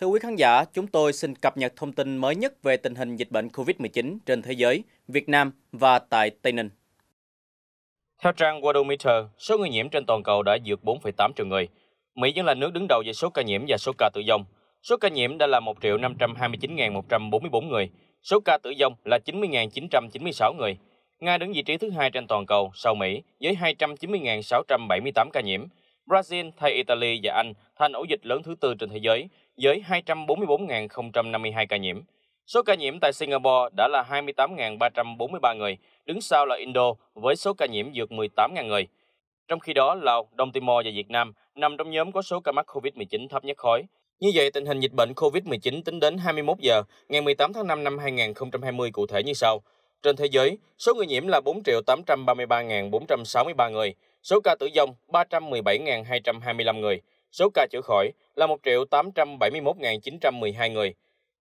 Thưa quý khán giả, chúng tôi xin cập nhật thông tin mới nhất về tình hình dịch bệnh COVID-19 trên thế giới, Việt Nam và tại Tây Ninh. Theo trang Worldometer, số người nhiễm trên toàn cầu đã vượt 4,8 triệu người. Mỹ vẫn là nước đứng đầu về số ca nhiễm và số ca tử vong. Số ca nhiễm đã là 1.529.144 người. Số ca tử vong là 90.996 người. Nga đứng vị trí thứ hai trên toàn cầu sau Mỹ với 290.678 ca nhiễm. Brazil thay Italy và Anh thành ổ dịch lớn thứ tư trên thế giới với 244.052 ca nhiễm. Số ca nhiễm tại Singapore đã là 28.343 người, đứng sau là Indo với số ca nhiễm vượt 18.000 người. Trong khi đó, Lào, Đông Timor và Việt Nam nằm trong nhóm có số ca mắc COVID-19 thấp nhất khối. Như vậy, tình hình dịch bệnh COVID-19 tính đến 21 giờ ngày 18 tháng 5 năm 2020 cụ thể như sau. Trên thế giới, số người nhiễm là 4.833.463 người, số ca tử vong 317.225 người, Số ca chữa khỏi là 1.871.912 người.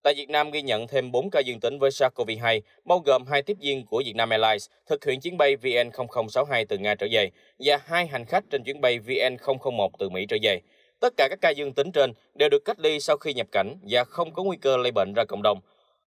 Tại Việt Nam ghi nhận thêm 4 ca dương tính với SARS-CoV-2, bao gồm hai tiếp viên của Vietnam Airlines thực hiện chuyến bay VN0062 từ Nga trở về và hai hành khách trên chuyến bay VN001 từ Mỹ trở về. Tất cả các ca dương tính trên đều được cách ly sau khi nhập cảnh và không có nguy cơ lây bệnh ra cộng đồng.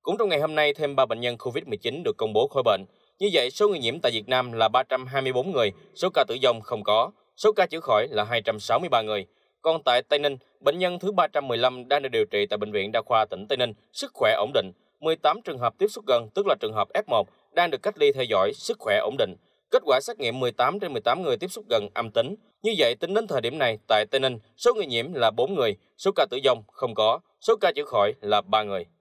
Cũng trong ngày hôm nay, thêm 3 bệnh nhân COVID-19 được công bố khỏi bệnh. Như vậy, số người nhiễm tại Việt Nam là 324 người, số ca tử vong không có, số ca chữa khỏi là 263 người. Còn tại Tây Ninh, bệnh nhân thứ 315 đang được điều trị tại Bệnh viện Đa khoa tỉnh Tây Ninh, sức khỏe ổn định. 18 trường hợp tiếp xúc gần, tức là trường hợp F1, đang được cách ly theo dõi, sức khỏe ổn định. Kết quả xét nghiệm 18 trên 18 người tiếp xúc gần âm tính. Như vậy, tính đến thời điểm này, tại Tây Ninh, số người nhiễm là 4 người, số ca tử vong không có, số ca chữa khỏi là 3 người.